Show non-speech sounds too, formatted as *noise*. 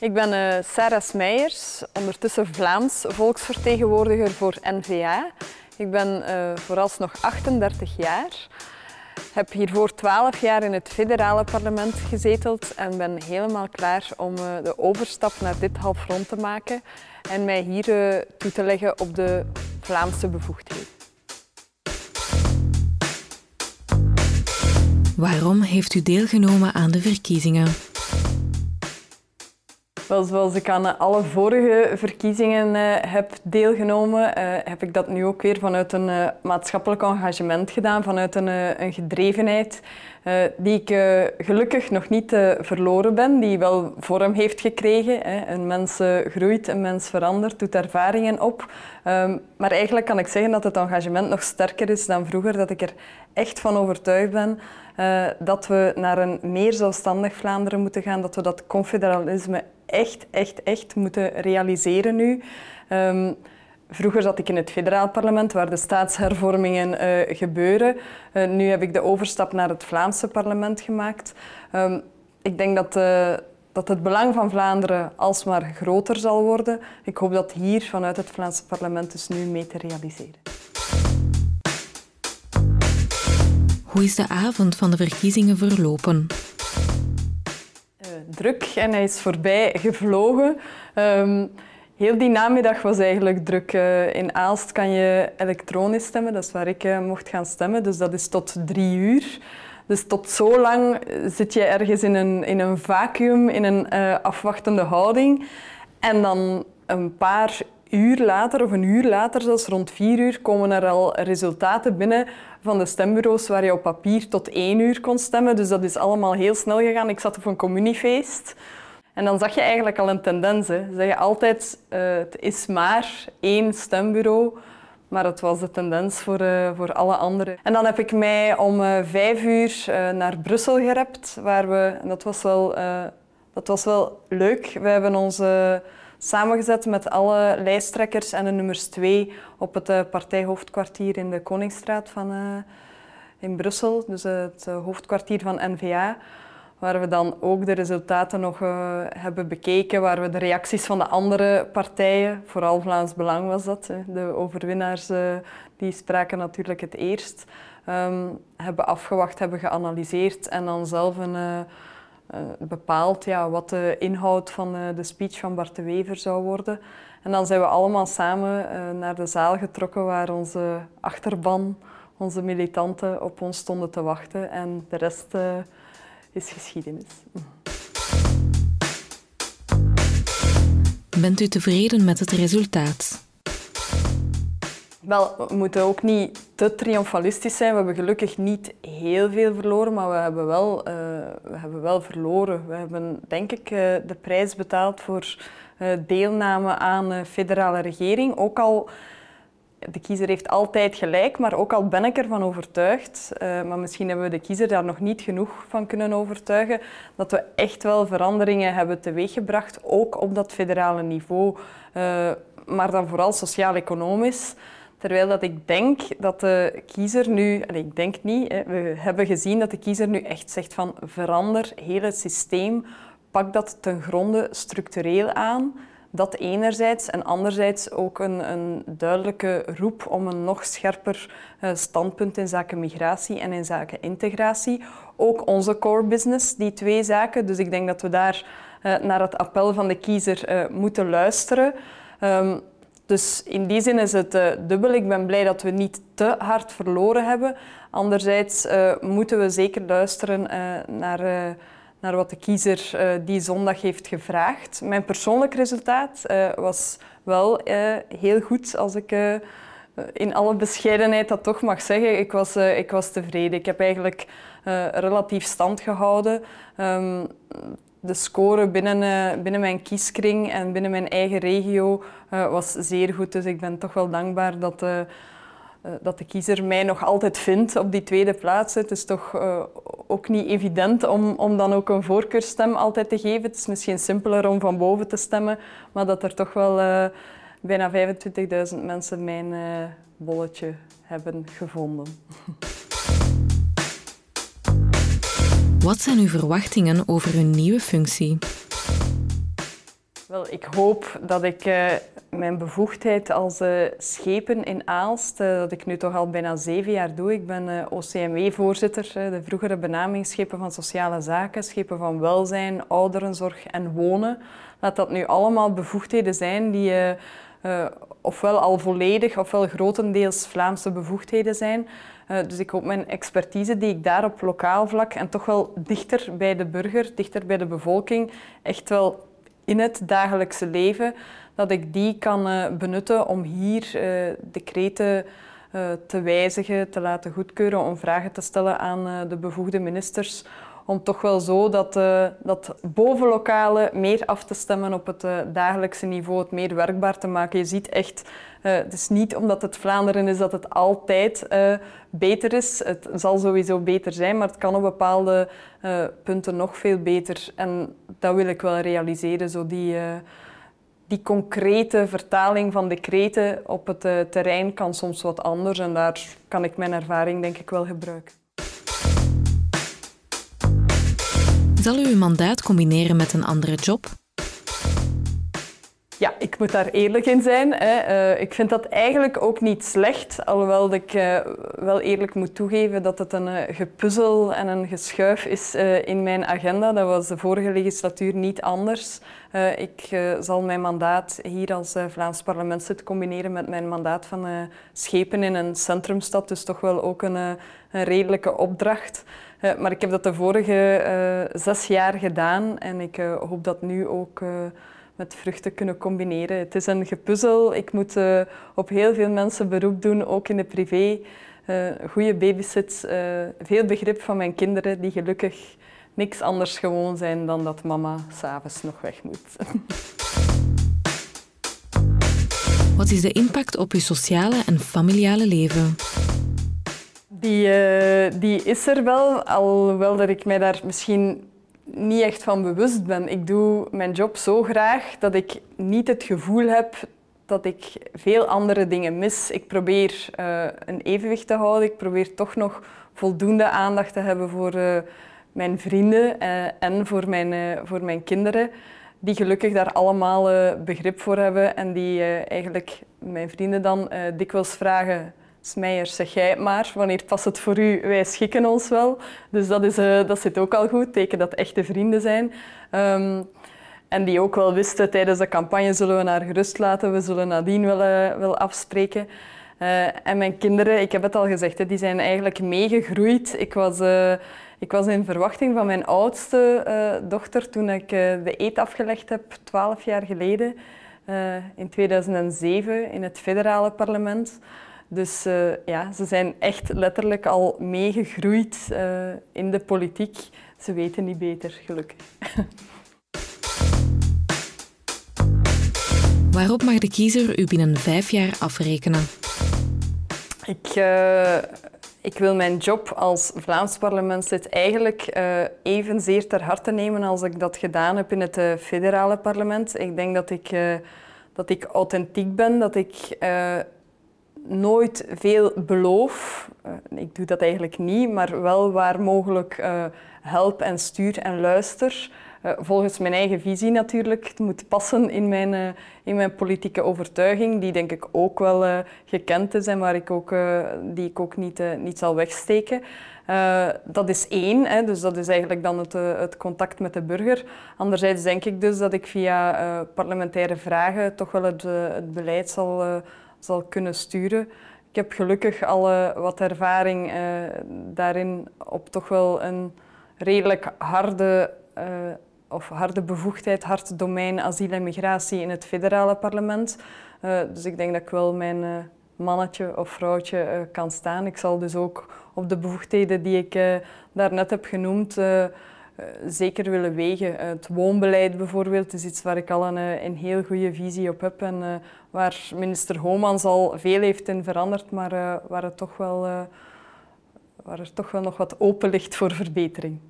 Ik ben eh, Sarah Smeijers, ondertussen Vlaams volksvertegenwoordiger voor NVA. Ik ben eh, vooralsnog 38 jaar. heb hiervoor 12 jaar in het federale parlement gezeteld en ben helemaal klaar om eh, de overstap naar dit halfrond te maken en mij hier toe te leggen op de Vlaamse bevoegdheden. Waarom heeft u deelgenomen aan de verkiezingen? Wel, zoals ik aan alle vorige verkiezingen eh, heb deelgenomen, eh, heb ik dat nu ook weer vanuit een eh, maatschappelijk engagement gedaan, vanuit een, een gedrevenheid die ik gelukkig nog niet verloren ben, die wel vorm heeft gekregen. Een mens groeit, een mens verandert, doet ervaringen op. Ehm, maar eigenlijk kan ik zeggen dat het engagement nog sterker is dan vroeger, dat ik er echt van overtuigd ben dat we naar een meer zelfstandig Vlaanderen moeten gaan, dat we dat confederalisme echt, echt, echt moeten realiseren nu. Ehm, vroeger zat ik in het federaal parlement, waar de staatshervormingen eh, gebeuren. Eh, nu heb ik de overstap naar het Vlaamse parlement gemaakt. Ehm, ik denk dat, eh, dat het belang van Vlaanderen alsmaar groter zal worden. Ik hoop dat hier vanuit het Vlaamse parlement dus nu mee te realiseren. Hoe is de avond van de verkiezingen verlopen? druk en hij is voorbij gevlogen. Ehm, heel die namiddag was eigenlijk druk. Eh, in Aalst kan je elektronisch stemmen, dat is waar ik eh, mocht gaan stemmen. Dus dat is tot drie uur. Dus tot zo lang eh, zit je ergens in een, in een vacuüm, in een afwachtende houding. En dan een paar uur later of een uur later, zelfs rond vier uur, komen er al resultaten binnen van de stembureaus waar je op papier tot één uur kon stemmen. Dus dat is allemaal heel snel gegaan. Ik zat op een communiefeest. En dan zag je eigenlijk al een tendens. Ze Zeg je altijd, eh, het is maar één stembureau. Maar het was de tendens voor, eh, voor alle anderen. En dan heb ik mij om eh, vijf uur naar Brussel gerept. Waar we, en dat was wel, dat was wel leuk. We hebben onze samengezet met alle lijsttrekkers en de nummers 2 op het eh, partijhoofdkwartier in de Koningsstraat van, eh, in Brussel, dus eh, het hoofdkwartier van NVA. Waar we dan ook de resultaten nog hebben bekeken, waar we de reacties van de andere partijen, vooral Vlaams Belang was dat, de overwinnaars die spraken natuurlijk het eerst, ehm, hebben afgewacht, hebben geanalyseerd en dan zelf een eh, bepaald ja, wat de inhoud van eh, de speech van Bart de Wever zou worden. En dan zijn we allemaal samen eh, naar de zaal getrokken waar onze achterban, onze militanten op ons stonden te wachten. En de rest is geschiedenis. Bent u tevreden met het resultaat? Wel, we moeten ook niet te triomfalistisch zijn. We hebben gelukkig niet heel veel verloren, maar we hebben wel, eh, we hebben wel verloren. We hebben denk ik eh, de prijs betaald voor eh, deelname aan de federale regering. Ook al, de kiezer heeft altijd gelijk, maar ook al ben ik ervan overtuigd, maar misschien hebben we de kiezer daar nog niet genoeg van kunnen overtuigen, dat we echt wel veranderingen hebben teweeggebracht, ook op dat federale niveau, maar dan vooral sociaal-economisch. Terwijl dat ik denk dat de kiezer nu, en ik denk niet, we hebben gezien dat de kiezer nu echt zegt van verander heel het systeem, pak dat ten gronde structureel aan. Dat enerzijds en anderzijds ook een, een duidelijke roep om een nog scherper eh, standpunt in zaken migratie en in zaken integratie. Ook onze core business, die twee zaken. Dus ik denk dat we daar eh, naar het appel van de kiezer eh, moeten luisteren. Ehm, dus in die zin is het eh, dubbel. Ik ben blij dat we niet te hard verloren hebben. Anderzijds eh, moeten we zeker luisteren eh, naar, naar wat de kiezer die zondag heeft gevraagd. Mijn persoonlijk resultaat was wel heel goed, als ik in alle bescheidenheid dat toch mag zeggen. Ik was, ik was tevreden. Ik heb eigenlijk relatief stand gehouden. Ehm, de score binnen, eh, binnen mijn kieskring en binnen mijn eigen regio eh, was zeer goed. Dus ik ben toch wel dankbaar dat, eh, dat de kiezer mij nog altijd vindt op die tweede plaats. Het is toch ook niet evident om, om dan ook een voorkeurstem altijd te geven. Het is misschien simpeler om van boven te stemmen, maar dat er toch wel bijna 25.000 mensen mijn bolletje hebben gevonden. *laughs* Wat zijn uw verwachtingen over uw nieuwe functie? Wel, ik hoop dat ik eh, mijn bevoegdheid als eh, schepen in Aalst, eh, dat ik nu toch al bijna zeven jaar doe. Ik ben OCMW-voorzitter, de vroegere benaming schepen van sociale zaken, schepen van welzijn, ouderenzorg en wonen. Dat dat nu allemaal bevoegdheden zijn die ofwel al volledig ofwel grotendeels Vlaamse bevoegdheden zijn. Eh, dus ik hoop mijn expertise die ik daar op lokaal vlak en toch wel dichter bij de burger, dichter bij de bevolking, echt wel in het dagelijkse leven, dat ik die kan eh, benutten om hier eh, decreten te wijzigen, te laten goedkeuren, om vragen te stellen aan de bevoegde ministers om toch wel zo dat, uh, dat bovenlokale meer af te stemmen op het eh, dagelijkse niveau, het meer werkbaar te maken. Je ziet echt, eh, het is niet omdat het Vlaanderen is dat het altijd beter is. Het zal sowieso beter zijn, maar het kan op bepaalde punten nog veel beter. En dat wil ik wel realiseren, zo die... die concrete vertaling van decreten op het terrein kan soms wat anders en daar kan ik mijn ervaring denk ik wel gebruiken. Zal u uw mandaat combineren met een andere job? Ja, ik moet daar eerlijk in zijn. Hè. Eh, ik vind dat eigenlijk ook niet slecht, alhoewel ik eh, wel eerlijk moet toegeven dat het een eh, gepuzzel en een geschuif is in mijn agenda. Dat was de vorige legislatuur niet anders. ik zal mijn mandaat hier als Vlaams parlementslid combineren met mijn mandaat van schepen in een centrumstad, dus toch wel ook een, een redelijke opdracht. Eh, maar ik heb dat de vorige eh, zes jaar gedaan en ik eh, hoop dat nu ook met vruchten kunnen combineren. Het is een gepuzzel. Ik moet op heel veel mensen beroep doen, ook in de privé. goede babysits, veel begrip van mijn kinderen die gelukkig niks anders gewoon zijn dan dat mama s'avonds nog weg moet. Wat is de impact op je sociale en familiale leven? Die, eh, die is er wel, alhoewel dat ik mij daar misschien niet echt van bewust ben. Ik doe mijn job zo graag dat ik niet het gevoel heb dat ik veel andere dingen mis. Ik probeer eh, een evenwicht te houden. Ik probeer toch nog voldoende aandacht te hebben voor eh, mijn vrienden en voor mijn, voor mijn kinderen. Die gelukkig daar allemaal begrip voor hebben en die eigenlijk mijn vrienden dan dikwijls vragen Smeijers, zeg jij maar, wanneer past het voor u? Wij schikken ons wel. Dus dat, is, eh, dat zit ook al goed, teken dat echte vrienden zijn. Ehm, en die ook wel wisten, tijdens de campagne zullen we haar gerust laten, we zullen nadien wel, eh, wel afspreken. Eh, en mijn kinderen, ik heb het al gezegd, hè, die zijn eigenlijk meegegroeid. Ik was, ik was in verwachting van mijn oudste dochter toen ik de eet afgelegd heb, twaalf jaar geleden, in 2007, in het federale parlement. Dus eh, ja, ze zijn echt letterlijk al meegegroeid eh, in de politiek. Ze weten niet beter, gelukkig. *laughs* Waarop mag de kiezer u binnen vijf jaar afrekenen? Ik, eh, ik wil mijn job als Vlaams parlementslid eigenlijk uh, evenzeer ter harte nemen als ik dat gedaan heb in het federale parlement. Ik denk dat ik, dat ik authentiek ben, dat ik nooit veel beloof. Eh, ik doe dat eigenlijk niet, maar wel waar mogelijk eh, help en stuur en luister. Eh, volgens mijn eigen visie natuurlijk. Het moet passen in mijn, in mijn politieke overtuiging, die denk ik ook wel gekend is en waar ik ook, die ik ook niet, niet zal wegsteken. dat is één, hè, dus dat is eigenlijk dan het, het, contact met de burger. Anderzijds denk ik dus dat ik via parlementaire vragen toch wel het, het beleid zal, zal kunnen sturen. Ik heb gelukkig al wat ervaring eh, daarin op toch wel een redelijk harde eh, of harde bevoegdheid, hard domein asiel en migratie in het federale parlement. Eh, dus ik denk dat ik wel mijn mannetje of vrouwtje kan staan. Ik zal dus ook op de bevoegdheden die ik daarnet heb genoemd eh, zeker willen wegen. Eh, het woonbeleid bijvoorbeeld is iets waar ik al een, eh, een heel goede visie op heb en waar minister Homans al veel heeft in veranderd, maar waar, toch wel, waar er toch wel nog wat open ligt voor verbetering.